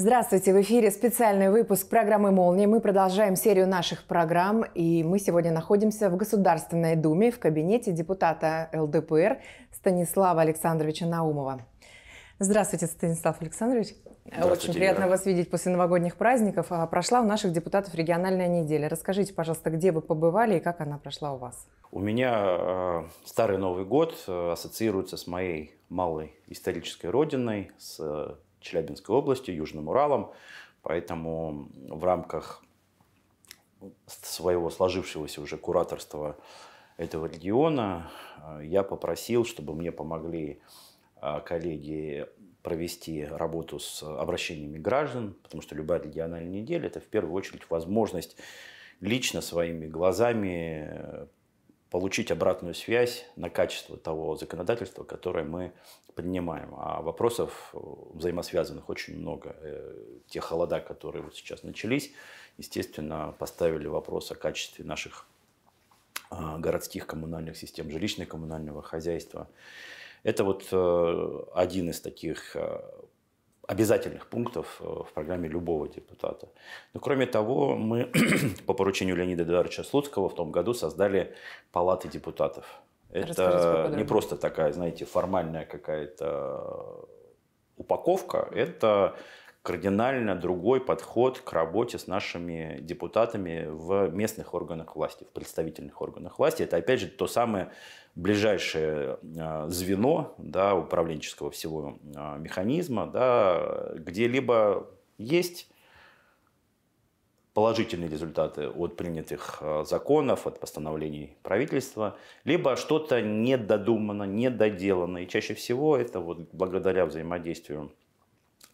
Здравствуйте, в эфире специальный выпуск программы «Молния». Мы продолжаем серию наших программ, и мы сегодня находимся в Государственной Думе в кабинете депутата ЛДПР Станислава Александровича Наумова. Здравствуйте, Станислав Александрович. Очень приятно Ира. вас видеть после новогодних праздников. А, прошла у наших депутатов региональная неделя. Расскажите, пожалуйста, где вы побывали и как она прошла у вас? У меня а, Старый Новый год э, ассоциируется с моей малой исторической родиной, с э, Челябинской области, Южным Уралом. Поэтому в рамках своего сложившегося уже кураторства этого региона э, я попросил, чтобы мне помогли э, коллеги провести работу с обращениями граждан, потому что любая региональная неделя – это в первую очередь возможность лично своими глазами э, получить обратную связь на качество того законодательства, которое мы принимаем. А вопросов э, взаимосвязанных очень много. Э, те холода, которые вот сейчас начались, естественно, поставили вопрос о качестве наших а, городских коммунальных систем, жилищно-коммунального хозяйства. Это вот э, один из таких обязательных пунктов э, в программе любого депутата. Но кроме того, мы по поручению Леонида Эдуардовича Слуцкого в том году создали палаты депутатов. Это не просто такая, знаете, формальная какая-то э, упаковка, это кардинально другой подход к работе с нашими депутатами в местных органах власти, в представительных органах власти. Это, опять же, то самое ближайшее а, звено да, управленческого всего а, механизма, да, где либо есть положительные результаты от принятых а, законов, от постановлений правительства, либо что-то недодумано, недоделано. И чаще всего это вот благодаря взаимодействию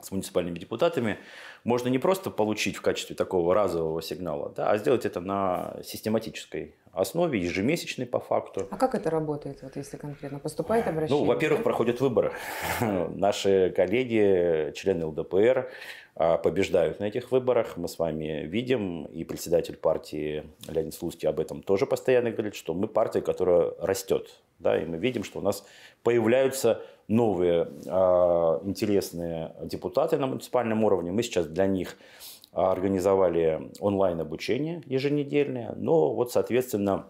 с муниципальными депутатами, можно не просто получить в качестве такого разового сигнала, да, а сделать это на систематической основе, ежемесячный по факту. А как это работает, вот если конкретно поступает обращение? Ну, во-первых, да? проходят выборы. Наши коллеги, члены ЛДПР, а, побеждают на этих выборах. Мы с вами видим, и председатель партии Леонид Слуцкий об этом тоже постоянно говорит, что мы партия, которая растет. Да, и мы видим, что у нас появляются новые а, интересные депутаты на муниципальном уровне. Мы сейчас для них организовали онлайн-обучение еженедельное, но вот, соответственно,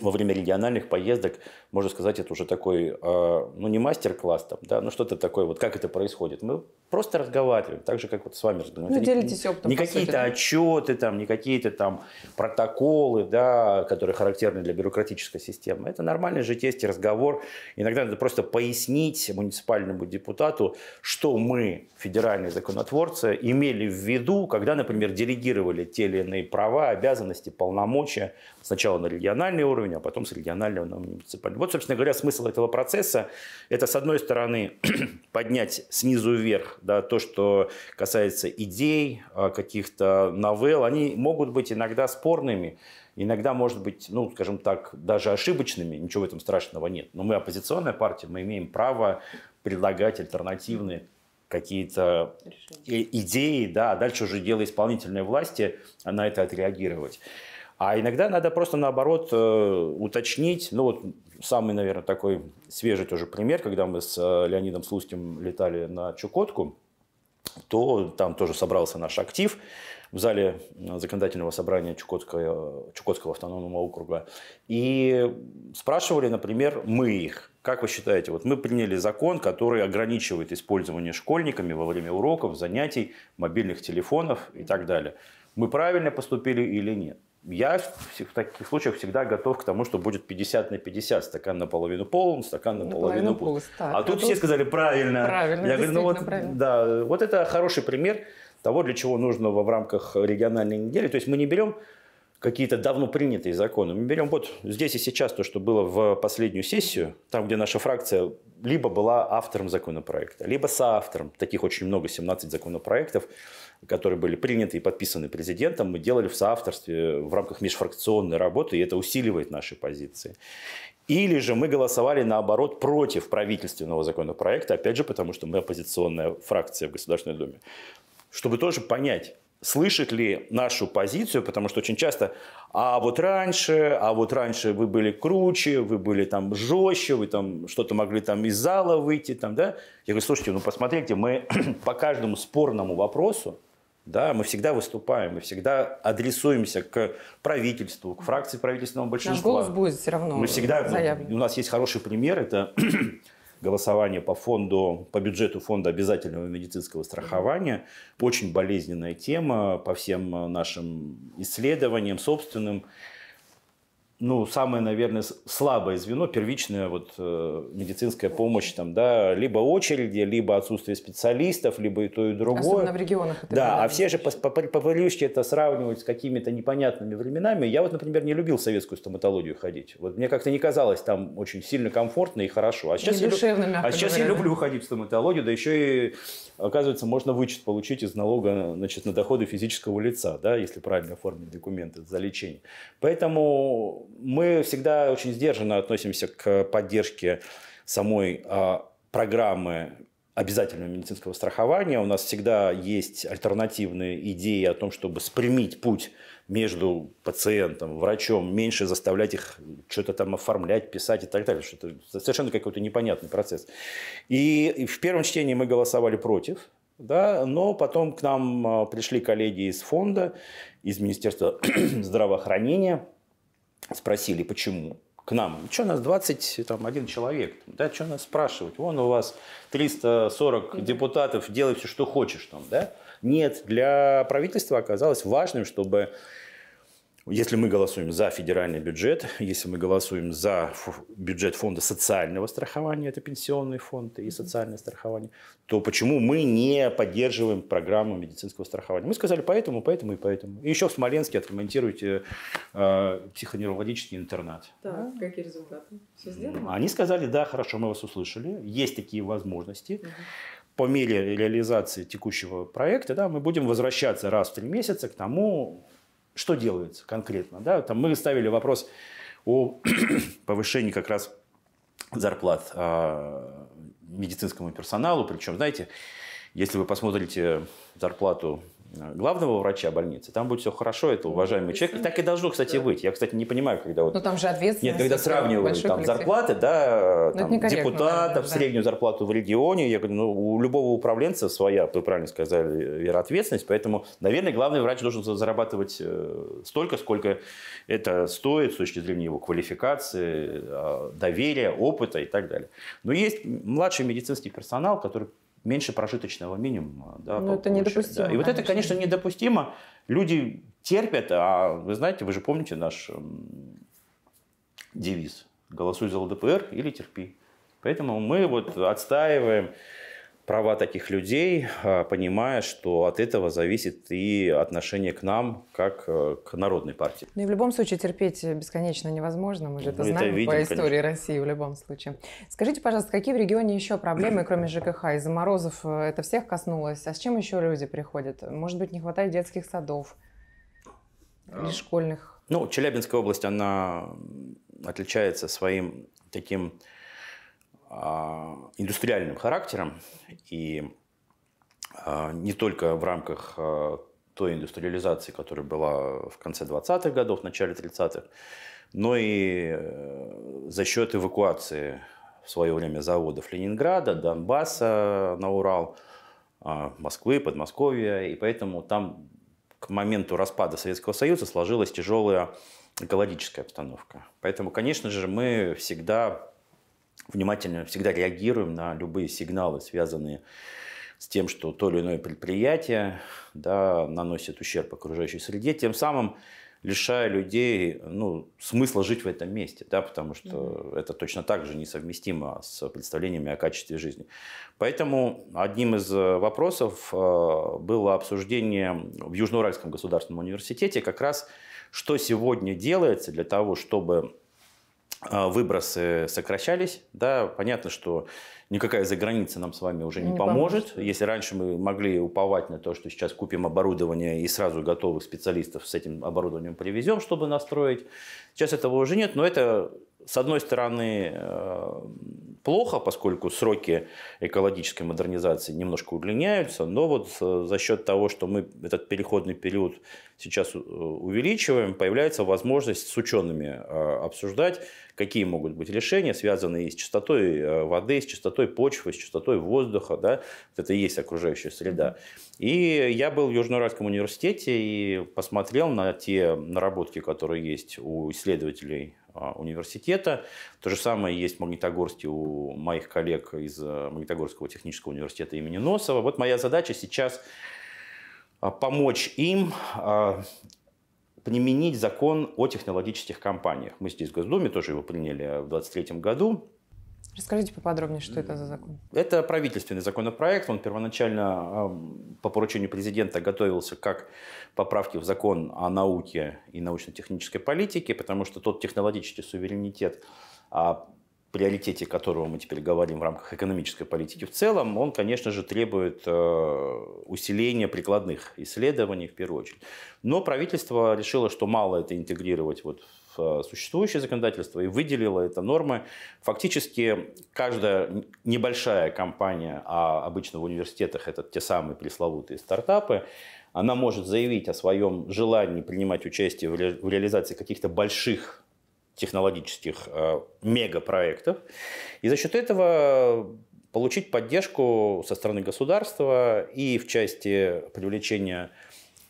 во время региональных поездок, можно сказать, это уже такой, а, ну не мастер-класс там, да, ну что-то такое, вот как это происходит. Мы просто разговариваем, так же, как вот с вами разговариваем. Ну, делитесь опытом. Не какие-то отчеты там, не какие-то там протоколы, да, которые характерны для бюрократической системы. Это нормальный житейский разговор. Иногда надо просто пояснить муниципальному депутату, что мы, федеральные законотворцы, имели в виду, когда, например, делегировали те или иные права, обязанности, полномочия сначала на региональный уровень, уровня, а потом с регионального на муниципальный. Вот, собственно говоря, смысл этого процесса – это, с одной стороны, поднять снизу вверх да, то, что касается идей, а, каких-то новелл. Они могут быть иногда спорными, иногда, может быть, ну, скажем так, даже ошибочными, ничего в этом страшного нет. Но мы оппозиционная партия, мы имеем право предлагать альтернативные какие-то идеи, да, а дальше уже дело исполнительной власти а на это отреагировать. А иногда надо просто наоборот э, уточнить. Ну вот самый, наверное, такой свежий тоже пример, когда мы с э, Леонидом Слуцким летали на Чукотку, то там тоже собрался наш актив в зале э, законодательного собрания Чукотского, Чукотского автономного округа. И спрашивали, например, мы их, как вы считаете, вот мы приняли закон, который ограничивает использование школьниками во время уроков, занятий, мобильных телефонов и так далее. Мы правильно поступили или нет? я в таких случаях всегда готов к тому, что будет 50 на 50, стакан наполовину полон, стакан наполовину, наполовину пуст. Так, а, а тут все сказали правильно. Правильно, я говорю, ну вот, правильно. да, вот это хороший пример того, для чего нужно в рамках региональной недели. То есть мы не берем какие-то давно принятые законы. Мы берем вот здесь и сейчас то, что было в последнюю сессию, там, где наша фракция либо была автором законопроекта, либо соавтором. Таких очень много, 17 законопроектов, которые были приняты и подписаны президентом, мы делали в соавторстве в рамках межфракционной работы, и это усиливает наши позиции. Или же мы голосовали, наоборот, против правительственного законопроекта, опять же, потому что мы оппозиционная фракция в Государственной Думе. Чтобы тоже понять, слышит ли нашу позицию, потому что очень часто, а вот раньше, а вот раньше вы были круче, вы были там жестче, вы там что-то могли там из зала выйти, там, да. Я говорю, слушайте, ну посмотрите, мы по каждому спорному вопросу, да, мы всегда выступаем, мы всегда адресуемся к правительству, к фракции правительственного большинства. Наш голос будет все равно. Мы всегда, ну, заявлен. у нас есть хороший пример, это голосование по фонду, по бюджету фонда обязательного медицинского страхования. Очень болезненная тема по всем э, нашим исследованиям собственным ну, самое, наверное, слабое звено, первичная вот, э, медицинская помощь, там, да, либо очереди, либо отсутствие специалистов, либо и то, и другое. Особенно в регионах. да, правильно. а все же по, по, это сравнивают с какими-то непонятными временами. Я вот, например, не любил советскую стоматологию ходить. Вот мне как-то не казалось там очень сильно комфортно и хорошо. А сейчас, и я, душевно, а сейчас я люблю ходить в стоматологию, да еще и, оказывается, можно вычет получить из налога значит, на доходы физического лица, да, если правильно оформить документы за лечение. Поэтому мы всегда очень сдержанно относимся к поддержке самой а, программы обязательного медицинского страхования. У нас всегда есть альтернативные идеи о том, чтобы спрямить путь между пациентом, врачом, меньше заставлять их что-то там оформлять, писать и так далее. Что это совершенно какой-то непонятный процесс. И в первом чтении мы голосовали против, да, но потом к нам а, пришли коллеги из фонда, из Министерства здравоохранения – спросили, почему к нам. Что нас 20, там, один человек? Да, что нас спрашивать? Вон у вас 340 депутатов, делай все, что хочешь там, да? Нет, для правительства оказалось важным, чтобы если мы голосуем за федеральный бюджет, если мы голосуем за бюджет фонда социального страхования, это пенсионный фонд и социальное страхование, то почему мы не поддерживаем программу медицинского страхования? Мы сказали поэтому, поэтому и поэтому. И еще в Смоленске отремонтируйте э, психоневрологический интернат. Да, какие результаты? Все сделано? Они сказали, да, хорошо, мы вас услышали, есть такие возможности. Угу по мере реализации текущего проекта, да, мы будем возвращаться раз в три месяца к тому, что делается конкретно. Да? Там мы ставили вопрос о повышении как раз зарплат а, медицинскому персоналу. Причем, знаете, если вы посмотрите зарплату главного врача больницы, там будет все хорошо, это ну, уважаемый ну, человек. И так и должно, кстати, да. быть. Я, кстати, не понимаю, когда вот... Ну, там же ответственность. Нет, когда сравнивают там зарплаты, да, ну, там, депутатов, да, да, среднюю зарплату в регионе, я говорю, ну, у любого управленца своя, вы правильно сказали, Вера, ответственность, поэтому, наверное, главный врач должен зарабатывать э, столько, сколько это стоит с точки зрения его квалификации, э, доверия, опыта и так далее. Но есть младший медицинский персонал, который меньше прожиточного минимума. Да, ну, это недопустимо. Да. И конечно. вот это, конечно, недопустимо. Люди терпят, а вы знаете, вы же помните наш эм, девиз «Голосуй за ЛДПР или терпи». Поэтому мы вот отстаиваем права таких людей, а, понимая, что от этого зависит и отношение к нам, как э, к народной партии. Ну и в любом случае терпеть бесконечно невозможно, мы же это, ну, знаем это видим, по истории конечно. России в любом случае. Скажите, пожалуйста, какие в регионе еще проблемы, кроме ЖКХ? Из-за морозов э, это всех коснулось, а с чем еще люди приходят? Может быть, не хватает детских садов или школьных? Ну, Челябинская область, она отличается своим таким а, индустриальным характером и а, не только в рамках а, той индустриализации, которая была в конце 20-х годов, в начале 30-х, но и э, за счет эвакуации в свое время заводов Ленинграда, Донбасса на Урал, Москвы, Подмосковья. И поэтому там к моменту распада Советского Союза сложилась тяжелая экологическая обстановка. Поэтому, конечно же, мы всегда внимательно всегда реагируем на любые сигналы, связанные с тем, что то или иное предприятие да, наносит ущерб окружающей среде, тем самым лишая людей ну, смысла жить в этом месте, да, потому что mm-hmm. это точно так же несовместимо с представлениями о качестве жизни. Поэтому одним из э, вопросов э, было обсуждение в Южноуральском государственном университете как раз, что сегодня делается для того, чтобы а, выбросы сокращались, да, понятно, что никакая за граница нам с вами уже не, не поможет. поможет. Если раньше мы могли уповать на то, что сейчас купим оборудование и сразу готовых специалистов с этим оборудованием привезем, чтобы настроить, сейчас этого уже нет, но это, с одной стороны, э, плохо, поскольку сроки экологической модернизации немножко удлиняются, но вот э, за счет того, что мы этот переходный период сейчас э, увеличиваем, появляется возможность с учеными э, обсуждать, какие могут быть решения, связанные с чистотой воды, с чистотой почвы, с чистотой воздуха, да, это и есть окружающая среда. И я был в Южноуральском университете и посмотрел на те наработки, которые есть у исследователей а, университета. То же самое есть в Магнитогорске у моих коллег из а, Магнитогорского технического университета имени Носова. Вот моя задача сейчас а, помочь им применить закон о технологических компаниях. Мы здесь в Госдуме тоже его приняли в 2023 году. Расскажите поподробнее, что это за закон. Это правительственный законопроект. Он первоначально по поручению президента готовился как поправки в закон о науке и научно-технической политике, потому что тот технологический суверенитет, о а, приоритете которого мы теперь говорим в рамках экономической политики в целом, он, конечно же, требует э, усиления прикладных исследований в первую очередь. Но правительство решило, что мало это интегрировать вот в Э, существующее законодательство и выделила это нормы. Фактически каждая небольшая компания, а обычно в университетах это те самые пресловутые стартапы, она может заявить о своем желании принимать участие в, в реализации каких-то больших технологических э, мегапроектов. И за счет этого получить поддержку со стороны государства и в части привлечения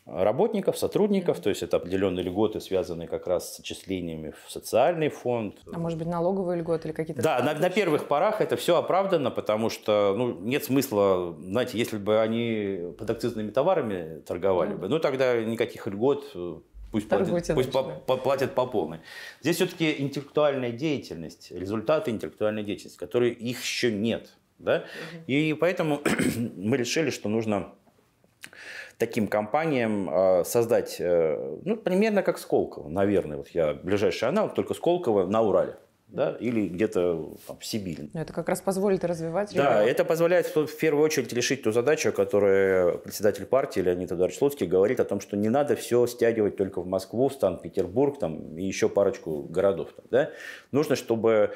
работников, сотрудников, то есть это определенные льготы, связанные как раз с отчислениями в социальный фонд. А может быть налоговые льготы или какие-то... Да, на, на первых порах это все оправдано, потому что ну, нет смысла, знаете, если бы они под акцизными товарами торговали mm. бы, ну тогда никаких льгот э, пусть, платят, пусть по, по, платят по полной. Здесь все-таки интеллектуальная деятельность, результаты интеллектуальной деятельности, которые их еще нет. Да? Mm-hmm. И поэтому мы решили, что нужно таким компаниям а, создать, э, ну, примерно как Сколково, наверное. Вот я ближайший аналог, только Сколково на Урале да, или где-то там, в Сибири. Ну, это как раз позволит развивать регион. Да, это позволяет в первую очередь решить ту задачу, о которой председатель партии Леонид Одарчловский говорит о том, что не надо все стягивать только в Москву, в Санкт-Петербург там, и еще парочку городов. да? Нужно, чтобы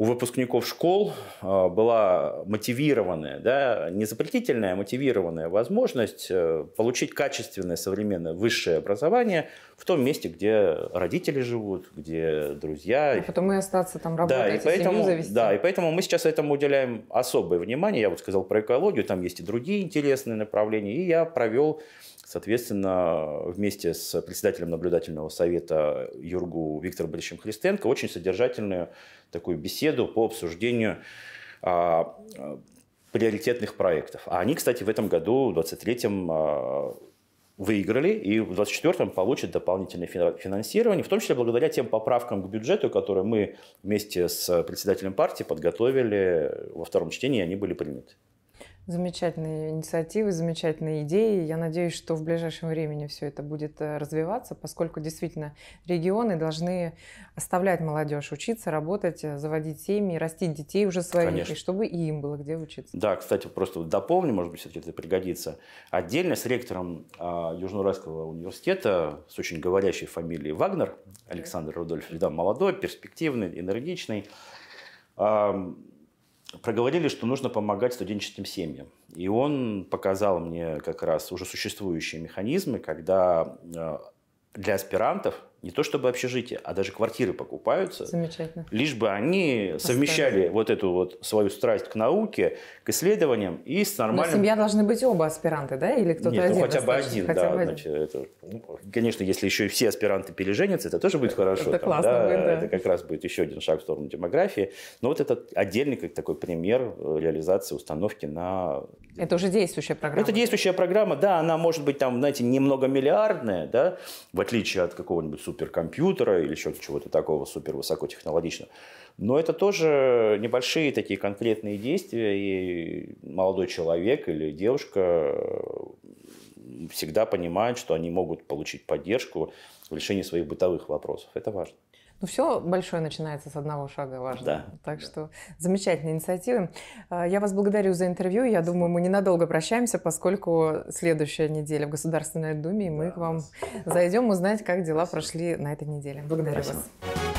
у выпускников школ а, была мотивированная, да, не запретительная, а мотивированная возможность э, получить качественное современное высшее образование в том месте, где родители живут, где друзья. А потом и остаться там работать, да, и поэтому, завести. Да, и поэтому мы сейчас этому уделяем особое внимание. Я вот сказал про экологию, там есть и другие интересные направления, и я провел Соответственно, вместе с председателем наблюдательного совета Юргу Виктором Борисовичем Христенко очень содержательную такую беседу по обсуждению а, приоритетных проектов. А они, кстати, в этом году, в 23-м, а, выиграли и в 2024-м получат дополнительное финансирование, в том числе благодаря тем поправкам к бюджету, которые мы вместе с председателем партии подготовили во втором чтении, и они были приняты. Замечательные инициативы, замечательные идеи. Я надеюсь, что в ближайшем времени все это будет э, развиваться, поскольку действительно регионы должны оставлять молодежь учиться, работать, э, заводить семьи, растить детей уже своих, Конечно. и чтобы и им было где учиться. Да, кстати, просто дополню, может быть, все-таки это пригодится. Отдельно с ректором а, Южноуральского университета с очень говорящей фамилией Вагнер, Александр Рудольфович, да, молодой, перспективный, энергичный, проговорили, что нужно помогать студенческим семьям. И он показал мне как раз уже существующие механизмы, когда э, для аспирантов не то чтобы общежитие, а даже квартиры покупаются. Замечательно. Лишь бы они Поставили. совмещали вот эту вот свою страсть к науке, к исследованиям и с нормальным... Но семья должны быть оба аспиранты, да? Или кто-то Нет, ну, один? Ну, хотя бы один, хотя да. Бы один. Значит, это, ну, конечно, если еще и все аспиранты переженятся, это тоже будет хорошо. Это там, классно да, будет, да. Это как раз будет еще один шаг в сторону демографии. Но вот это отдельный как такой пример э, реализации установки на... Это уже действующая программа? Это действующая программа, да. Она может быть там, знаете, немного миллиардная, да, в отличие от какого-нибудь суперкомпьютера или еще чего-то такого супервысокотехнологичного. Но это тоже небольшие такие конкретные действия, и молодой человек или девушка всегда понимают, что они могут получить поддержку в решении своих бытовых вопросов. Это важно. Ну, все большое начинается с одного шага, важно. Да. Так да. что замечательные инициативы. А, я вас благодарю за интервью. Я думаю, мы ненадолго прощаемся, поскольку следующая неделя в Государственной Думе, и мы да, к вам зайдем узнать, как дела Спасибо. прошли на этой неделе. Благодарю Спасибо. вас.